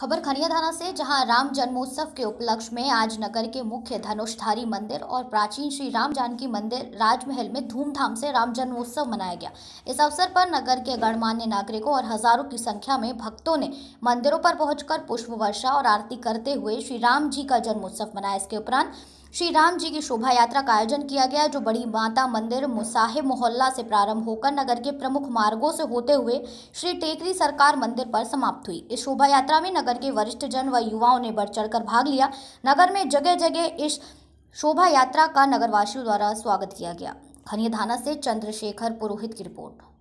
खबर खनिया थाना से जहां राम जन्मोत्सव के उपलक्ष्य में आज नगर के मुख्य धनुषधारी मंदिर और प्राचीन श्री राम जानकी मंदिर राजमहल में धूमधाम से राम जन्मोत्सव मनाया गया इस अवसर पर नगर के गणमान्य नागरिकों और हजारों की संख्या में भक्तों ने मंदिरों पर पहुंचकर पुष्प वर्षा और आरती करते हुए श्री राम जी का जन्मोत्सव मनाया इसके उपरांत श्री राम जी की शोभा यात्रा का आयोजन किया गया जो बड़ी माता मंदिर मुसाहिब मोहल्ला से प्रारंभ होकर नगर के प्रमुख मार्गों से होते हुए श्री टेकरी सरकार मंदिर पर समाप्त हुई इस शोभा यात्रा में नगर के वरिष्ठ जन व युवाओं ने बढ़ चढ़कर भाग लिया नगर में जगह जगह इस शोभा यात्रा का नगरवासियों द्वारा स्वागत किया गया खनिया थाना से चंद्रशेखर पुरोहित की रिपोर्ट